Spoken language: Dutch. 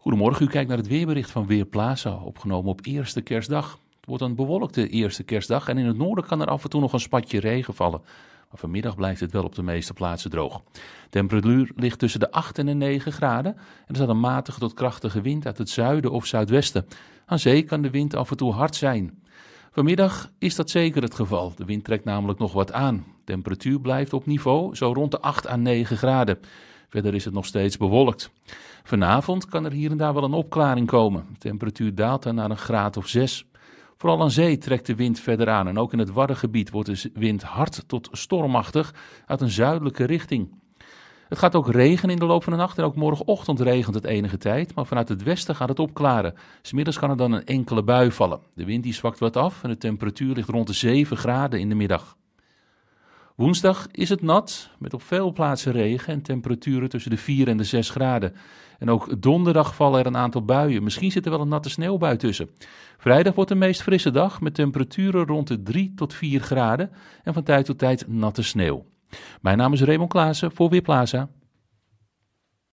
Goedemorgen, u kijkt naar het weerbericht van Weerplaza, opgenomen op eerste kerstdag. Het wordt een bewolkte eerste kerstdag en in het noorden kan er af en toe nog een spatje regen vallen. Maar vanmiddag blijft het wel op de meeste plaatsen droog. temperatuur ligt tussen de 8 en de 9 graden en er staat een matige tot krachtige wind uit het zuiden of zuidwesten. Aan zee kan de wind af en toe hard zijn. Vanmiddag is dat zeker het geval. De wind trekt namelijk nog wat aan. temperatuur blijft op niveau zo rond de 8 à 9 graden. Verder is het nog steeds bewolkt. Vanavond kan er hier en daar wel een opklaring komen. De temperatuur daalt dan naar een graad of zes. Vooral aan zee trekt de wind verder aan en ook in het Waddengebied wordt de wind hard tot stormachtig uit een zuidelijke richting. Het gaat ook regen in de loop van de nacht en ook morgenochtend regent het enige tijd, maar vanuit het westen gaat het opklaren. Smiddags kan er dan een enkele bui vallen. De wind die zwakt wat af en de temperatuur ligt rond de 7 graden in de middag. Woensdag is het nat, met op veel plaatsen regen en temperaturen tussen de 4 en de 6 graden. En ook donderdag vallen er een aantal buien. Misschien zit er wel een natte sneeuwbui tussen. Vrijdag wordt de meest frisse dag met temperaturen rond de 3 tot 4 graden en van tijd tot tijd natte sneeuw. Mijn naam is Raymond Klaassen voor Weerplaza.